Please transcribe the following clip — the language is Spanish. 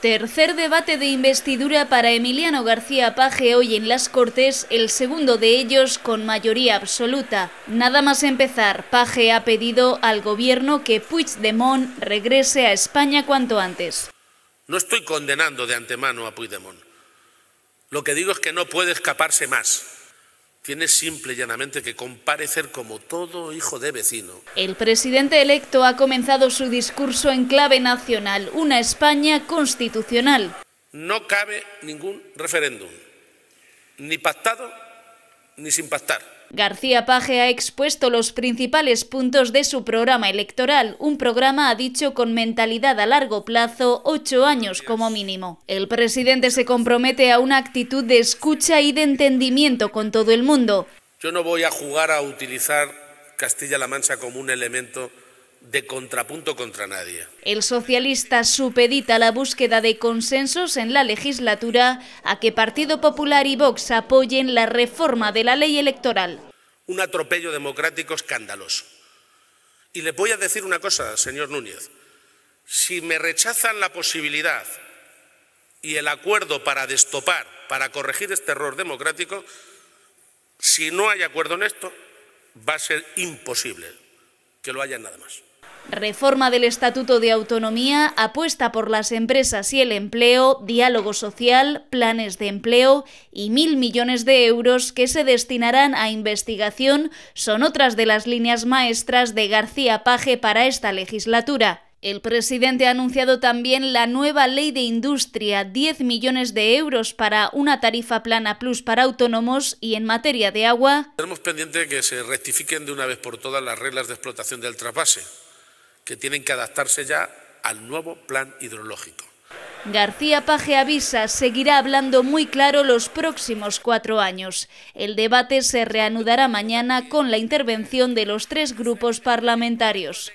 Tercer debate de investidura para Emiliano García Paje hoy en las Cortes, el segundo de ellos con mayoría absoluta. Nada más empezar, Paje ha pedido al gobierno que Puigdemont regrese a España cuanto antes. No estoy condenando de antemano a Puigdemont. Lo que digo es que no puede escaparse más tiene simple y llanamente que comparecer como todo hijo de vecino. El presidente electo ha comenzado su discurso en clave nacional, una España constitucional. No cabe ningún referéndum, ni pactado ni sin pactar. García Paje ha expuesto los principales puntos de su programa electoral, un programa, ha dicho, con mentalidad a largo plazo, ocho años como mínimo. El presidente se compromete a una actitud de escucha y de entendimiento con todo el mundo. Yo no voy a jugar a utilizar Castilla-La Mancha como un elemento de contrapunto contra nadie. El socialista supedita la búsqueda de consensos en la legislatura a que Partido Popular y Vox apoyen la reforma de la ley electoral. Un atropello democrático escandaloso. Y le voy a decir una cosa, señor Núñez. Si me rechazan la posibilidad y el acuerdo para destopar, para corregir este error democrático, si no hay acuerdo en esto, va a ser imposible que lo haya nada más. Reforma del Estatuto de Autonomía, apuesta por las empresas y el empleo, diálogo social, planes de empleo y mil millones de euros que se destinarán a investigación son otras de las líneas maestras de García Paje para esta legislatura. El presidente ha anunciado también la nueva ley de industria, 10 millones de euros para una tarifa plana plus para autónomos y en materia de agua. Tenemos pendiente que se rectifiquen de una vez por todas las reglas de explotación del trasvase que tienen que adaptarse ya al nuevo plan hidrológico. García Paje avisa, seguirá hablando muy claro los próximos cuatro años. El debate se reanudará mañana con la intervención de los tres grupos parlamentarios.